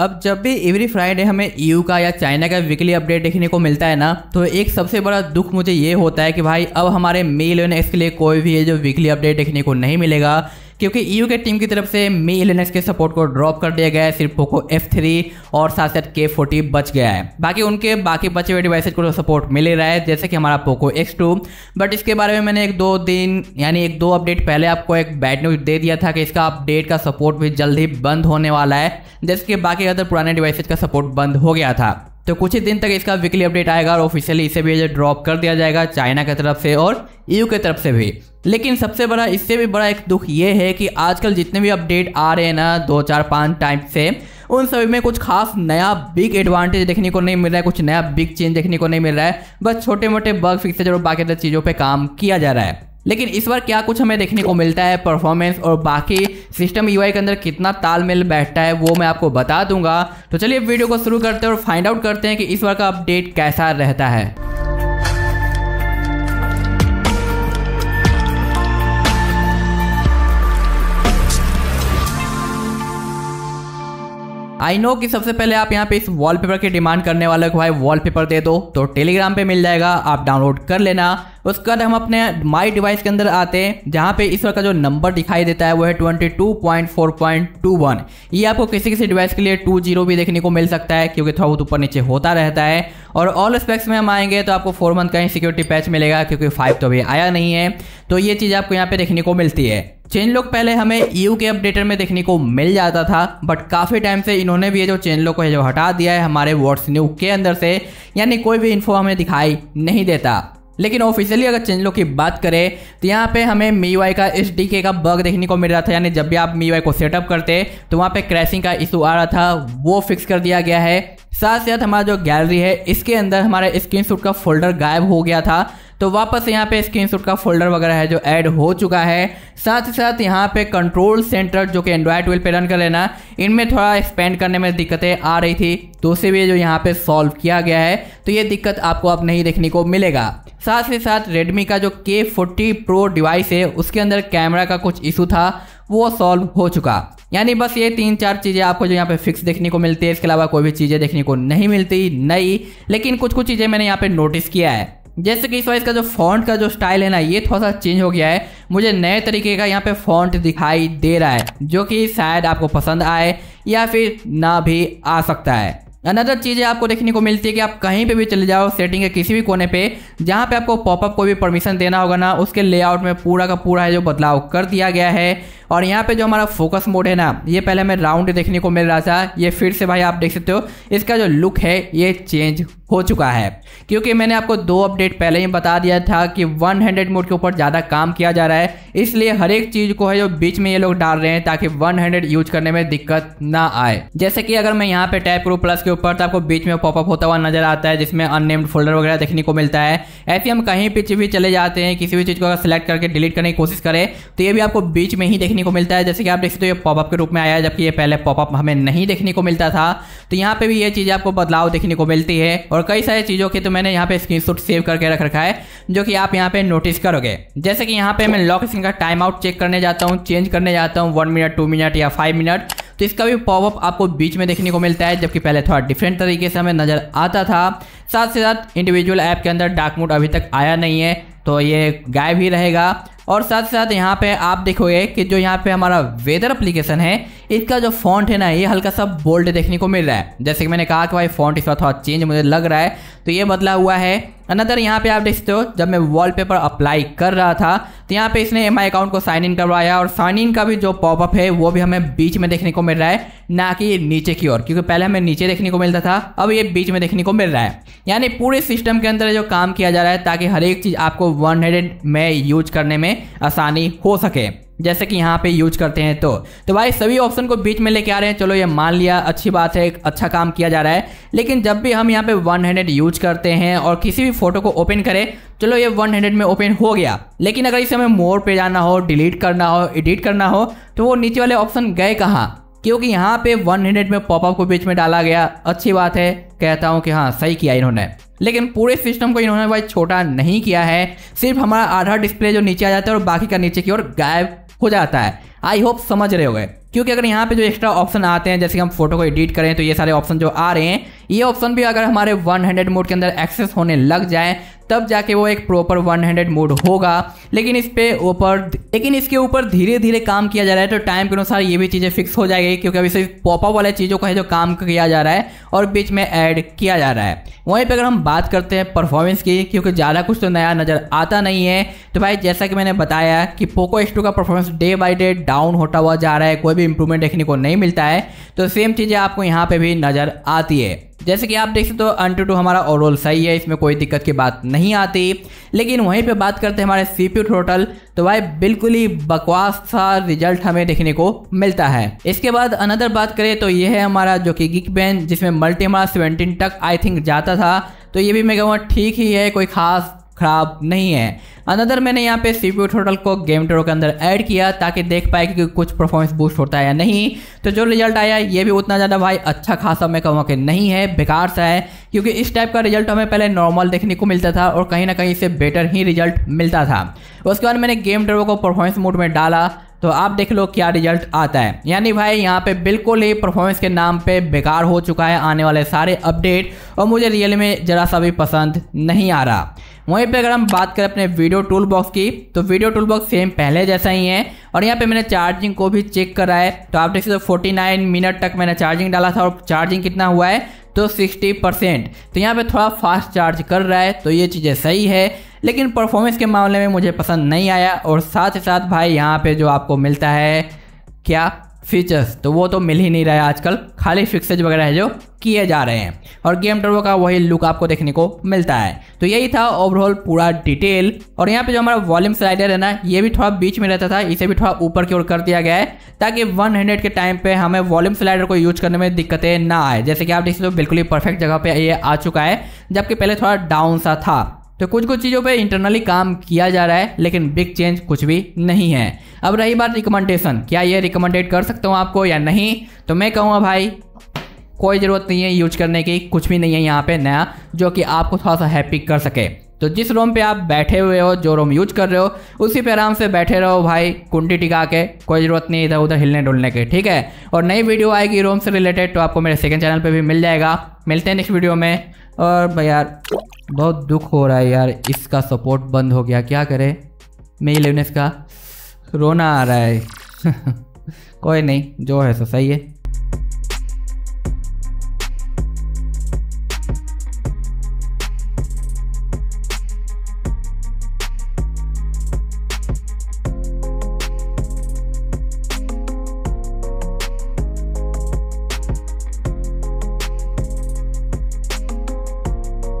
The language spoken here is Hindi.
अब जब भी एवरी फ्राइडे हमें यू का या चाइना का वीकली अपडेट देखने को मिलता है ना तो एक सबसे बड़ा दुख मुझे ये होता है कि भाई अब हमारे मेल एन एक्स के लिए कोई भी ये जो वीकली अपडेट देखने को नहीं मिलेगा क्योंकि यू के टीम की तरफ से मी लिनक्स के सपोर्ट को ड्रॉप कर दिया गया है सिर्फ पोको F3 और साथ साथ के फोर्टी बच गया है बाकी उनके बाकी बचे हुए डिवाइसेज को तो सपोर्ट मिल ही रहा है जैसे कि हमारा पोको X2 बट इसके बारे में मैंने एक दो दिन यानी एक दो अपडेट पहले आपको एक बैड न्यूज दे दिया था कि इसका अपडेट का सपोर्ट भी जल्द ही बंद होने वाला है जैसे कि बाकी अदर पुराने डिवाइसेज का सपोर्ट बंद हो गया था तो कुछ ही दिन तक इसका वीकली अपडेट आएगा और ऑफिशियली इसे भी ड्रॉप कर दिया जाएगा चाइना की तरफ से और यू की तरफ से भी लेकिन सबसे बड़ा इससे भी बड़ा एक दुख ये है कि आजकल जितने भी अपडेट आ रहे हैं ना दो चार पाँच टाइम से उन सभी में कुछ खास नया बिग एडवांटेज देखने को नहीं मिल रहा है कुछ नया बिग चेंज देखने को नहीं मिल रहा है बस छोटे मोटे बग फिक्सेज और बाकी चीज़ों पर काम किया जा रहा है लेकिन इस बार क्या कुछ हमें देखने को मिलता है परफॉर्मेंस और बाकी सिस्टम यू के अंदर कितना तालमेल बैठता है वो मैं आपको बता दूंगा तो चलिए वीडियो को शुरू करते हैं और फाइंड आउट करते हैं कि इस बार का अपडेट कैसा रहता है आई नो कि सबसे पहले आप यहाँ पे इस वॉलपेपर की डिमांड करने वाले को भाई वॉलपेपर दे दो तो टेलीग्राम पे मिल जाएगा आप डाउनलोड कर लेना उसके बाद हम अपने माई डिवाइस के अंदर आते हैं जहाँ पे इस वक्त का जो नंबर दिखाई देता है वो है twenty two two point point four one ये आपको किसी किसी डिवाइस के लिए टू जीरो भी देखने को मिल सकता है क्योंकि थोड़ा बहुत ऊपर नीचे होता रहता है और ऑल स्पेक्स में हम आएंगे तो आपको फोर मंथ का ही सिक्योरिटी पैच मिलेगा क्योंकि फाइव तो अभी आया नहीं है तो ये चीज़ आपको यहाँ पे देखने को मिलती है चेन लॉक पहले हमें यू के अपडेटर में देखने को मिल जाता था बट काफ़ी टाइम से इन्होंने भी ये जो चेन लॉक को जो हटा दिया है हमारे वर्ड्स न्यू के अंदर से यानी कोई भी इन्फो हमें दिखाई नहीं देता लेकिन ऑफिशियली अगर चेन लॉक की बात करें तो यहाँ पे हमें मी वाई का एस डी के का बग देखने को मिल रहा था यानी जब भी आप मी वाई को सेटअप करते तो वहाँ पे क्रैशिंग का इशू आ रहा था वो फिक्स कर दिया गया है साथ साथ हमारा जो गैलरी है इसके अंदर हमारा स्क्रीन का फोल्डर गायब हो गया था तो वापस यहाँ पे स्क्रीन का फोल्डर वगैरह है जो ऐड हो चुका है साथ ही साथ यहाँ पे कंट्रोल सेंटर जो कि एंड्रॉयड ट्वेल्व पे रन कर लेना इनमें थोड़ा एक्सपेंड करने में दिक्कतें आ रही थी तो उसे भी जो यहाँ पे सॉल्व किया गया है तो ये दिक्कत आपको अब आप नहीं देखने को मिलेगा साथ ही साथ रेडमी का जो के फोर्टी प्रो डिवाइस है उसके अंदर कैमरा का कुछ इशू था वो सॉल्व हो चुका यानी बस ये तीन चार चीज़ें आपको जो यहाँ पे फिक्स देखने को मिलती है इसके अलावा कोई भी चीज़ें देखने को नहीं मिलती नई लेकिन कुछ कुछ चीज़ें मैंने यहाँ पे नोटिस किया है जैसे कि इस बार इसका जो फॉन्ट का जो स्टाइल है ना ये थोड़ा सा चेंज हो गया है मुझे नए तरीके का यहाँ पे फॉन्ट दिखाई दे रहा है जो कि शायद आपको पसंद आए या फिर ना भी आ सकता है अनदर चीज़ें आपको देखने को मिलती है कि आप कहीं पे भी चले जाओ सेटिंग के किसी भी कोने पे जहाँ पे आपको पॉपअप को भी परमिशन देना होगा ना उसके लेआउट में पूरा का पूरा है जो बदलाव कर दिया गया है और यहाँ पे जो हमारा फोकस मोड है ना ये पहले हमें राउंड देखने को मिल रहा था ये फिर से भाई आप देख सकते हो इसका जो लुक है ये चेंज हो चुका है क्योंकि मैंने आपको दो अपडेट पहले ही बता दिया था कि 100 मोड के ऊपर ज़्यादा काम किया जा रहा है इसलिए हर एक चीज़ को है जो बीच में ये लोग डाल रहे हैं ताकि 100 यूज करने में दिक्कत ना आए जैसे कि अगर मैं यहाँ पे टाइप करूँ प्लस के ऊपर तो आपको बीच में पॉपअप होता हुआ नजर आता है जिसमें अननेम्ड फोल्डर वगैरह देखने को मिलता है ऐसे हम कहीं पीछे भी चले जाते हैं किसी भी चीज़ को अगर सेलेक्ट करके डिलीट करने की कोशिश करें तो ये भी आपको बीच में ही देखने को मिलता है जैसे कि आप देख सकते हो ये पॉपअप के रूप में आया जबकि ये पहले पॉपअप हमें नहीं देखने को मिलता था तो यहाँ पर भी ये चीज़ आपको बदलाव देखने को मिलती है और और कई सारी चीज़ों के तो मैंने यहाँ पे शूट सेव करके रख रखा है जो कि आप यहाँ पे नोटिस करोगे जैसे कि यहाँ पे मैं लॉक स्क्रीन का टाइम आउट चेक करने जाता हूँ चेंज करने जाता हूँ वन मिनट टू मिनट या फाइव मिनट तो इसका भी पॉपअप आपको बीच में देखने को मिलता है जबकि पहले थोड़ा डिफरेंट तरीके से हमें नज़र आता था साथ ही साथ इंडिविजुअल ऐप के अंदर डार्क मोड अभी तक आया नहीं है तो ये गायब ही रहेगा और साथ साथ यहाँ पे आप देखोगे कि जो यहाँ पे हमारा वेदर एप्लीकेशन है इसका जो फॉन्ट है ना ये हल्का सा बोल्ड देखने को मिल रहा है जैसे कि मैंने कहा कि भाई फॉन्ट इसका थोड़ा चेंज मुझे लग रहा है तो ये बदला हुआ है अनदर यहाँ पे आप देख सकते हो जब मैं वॉलपेपर अप्लाई कर रहा था तो यहाँ पे इसने एम अकाउंट को साइन इन करवाया और साइन इन का भी जो पॉपअप है वो भी हमें बीच में देखने को मिल रहा है ना कि नीचे की ओर क्योंकि पहले हमें नीचे देखने को मिलता था अब ये बीच में देखने को मिल रहा है यानी पूरे सिस्टम के अंदर जो काम किया जा रहा है ताकि हर एक चीज़ आपको वन में यूज करने में आसानी हो सके जैसे कि यहाँ पे यूज करते हैं तो तो भाई सभी ऑप्शन को बीच में लेके आ रहे हैं चलो ये मान लिया अच्छी बात है अच्छा काम किया जा रहा है लेकिन जब भी हम यहाँ पे वन हंड्रेड यूज करते हैं और किसी भी फोटो को ओपन करें चलो ये वन हंड्रेड में ओपन हो गया लेकिन अगर इसे हमें मोर पे जाना हो डिलीट करना हो एडिट करना हो तो वो नीचे वाले ऑप्शन गए कहाँ क्योंकि यहाँ पे वन हंड्रेड में पॉपअप को बीच में डाला गया अच्छी बात है कहता हूँ कि हाँ सही किया इन्होंने लेकिन पूरे सिस्टम को इन्होंने भाई छोटा नहीं किया है सिर्फ हमारा आधा डिस्प्ले जो नीचे आ जाता है और बाकी का नीचे की ओर गायब हो जाता है आई होप समझ रहे हो गए क्योंकि अगर यहाँ पे जो एक्स्ट्रा ऑप्शन आते हैं जैसे हम फोटो को एडिट करें तो ये सारे ऑप्शन जो आ रहे हैं ये ऑप्शन भी अगर हमारे 100 मोड के अंदर एक्सेस होने लग जाए तब जाके वो एक प्रॉपर 100 मोड होगा लेकिन इस पे ऊपर लेकिन इसके ऊपर धीरे धीरे काम किया जा रहा है तो टाइम के अनुसार ये भी चीज़ें फिक्स हो जाएगी क्योंकि अभी सिर्फ पॉपअप वाले चीज़ों का है जो काम किया जा रहा है और बीच में ऐड किया जा रहा है वहीं पर अगर हम बात करते हैं परफॉर्मेंस की क्योंकि ज़्यादा कुछ तो नया नज़र आता नहीं है तो भाई जैसा कि मैंने बताया कि पोको एस का performance day by day down होता हुआ जा रहा है कोई भी इंप्रूवमेंट देखने को नहीं मिलता है तो सेम चीज़ें आपको यहाँ पे भी नज़र आती है जैसे कि आप देख सकते हो अंटू टू हमारा ओवरऑल सही है इसमें कोई दिक्कत की बात नहीं आती लेकिन वहीं पे बात करते हैं हमारे सी पी टोटल तो भाई बिल्कुल ही बकवास सा रिजल्ट हमें देखने को मिलता है इसके बाद अनदर बात करें तो ये है हमारा जो कि गिक बेन जिसमें मल्टी हमारा सेवेंटीन तक आई थिंक जाता था तो ये भी मैं कहूँगा ठीक ही है कोई खास खराब नहीं है अनदर मैंने यहाँ पे सी पी टोटल को गेम टोटल के अंदर ऐड किया ताकि देख पाए कि कुछ परफॉर्मेंस बूस्ट होता है या नहीं तो जो रिजल्ट आया ये भी उतना ज़्यादा भाई अच्छा खासा मैं कहूँगा कि नहीं है बेकार सा है क्योंकि इस टाइप का रिजल्ट हमें पहले नॉर्मल देखने को मिलता था और कहीं ना कहीं इससे बेटर ही रिजल्ट मिलता था उसके बाद मैंने गेम टोटल को परफॉर्मेंस मोड में डाला तो आप देख लो क्या रिजल्ट आता है यानी भाई यहाँ पे बिल्कुल ही परफॉर्मेंस के नाम पे बेकार हो चुका है आने वाले सारे अपडेट और मुझे रियल में ज़रा सा भी पसंद नहीं आ रहा वहीं पे अगर हम बात करें अपने वीडियो टूल बॉक्स की तो वीडियो टूल बॉक्स सेम पहले जैसा ही है और यहाँ पे मैंने चार्जिंग को भी चेक करा है तो आप देख सकते हो फोर्टी मिनट तक मैंने चार्जिंग डाला था और चार्जिंग कितना हुआ है तो 60 परसेंट तो यहाँ पे थोड़ा फास्ट चार्ज कर रहा है तो ये चीज़ें सही है लेकिन परफॉर्मेंस के मामले में मुझे पसंद नहीं आया और साथ ही साथ भाई यहाँ पर जो आपको मिलता है क्या फीचर्स तो वो तो मिल ही नहीं रहा है आजकल खाली फिक्सेज वगैरह है जो किए जा रहे हैं और गेम टर्बो का वही लुक आपको देखने को मिलता है तो यही था ओवरऑल पूरा डिटेल और यहाँ पे जो हमारा वॉल्यूम स्लाइडर है ना ये भी थोड़ा बीच में रहता था इसे भी थोड़ा ऊपर की ओर कर दिया गया है ताकि 100 के टाइम पे हमें वॉल्यूम स्लाइडर को यूज करने में दिक्कतें ना आए जैसे कि आप देख सकते हो बिल्कुल ही परफेक्ट जगह पे ये आ चुका है जबकि पहले थोड़ा डाउन सा था तो कुछ कुछ चीज़ों पे इंटरनली काम किया जा रहा है लेकिन बिग चेंज कुछ भी नहीं है अब रही बात रिकमेंडेशन क्या ये रिकमेंडेड कर सकता हूँ आपको या नहीं तो मैं कहूँगा भाई कोई ज़रूरत नहीं है यूज करने की कुछ भी नहीं है यहाँ पे नया जो कि आपको थोड़ा सा हैप्पी कर सके तो जिस रोम पे आप बैठे हुए हो जो रोम यूज कर रहे हो उसी पे आराम से बैठे रहो भाई कुंडी टिका के कोई ज़रूरत नहीं इधर उधर हिलने डुलने के ठीक है और नई वीडियो आएगी रोम से रिलेटेड तो आपको मेरे सेकंड चैनल पे भी मिल जाएगा मिलते हैं नेक्स्ट वीडियो में और भाई यार बहुत दुख हो रहा है यार इसका सपोर्ट बंद हो गया क्या करें मैं लेवनेस का रोना आ रहा है कोई नहीं जो है सो सही है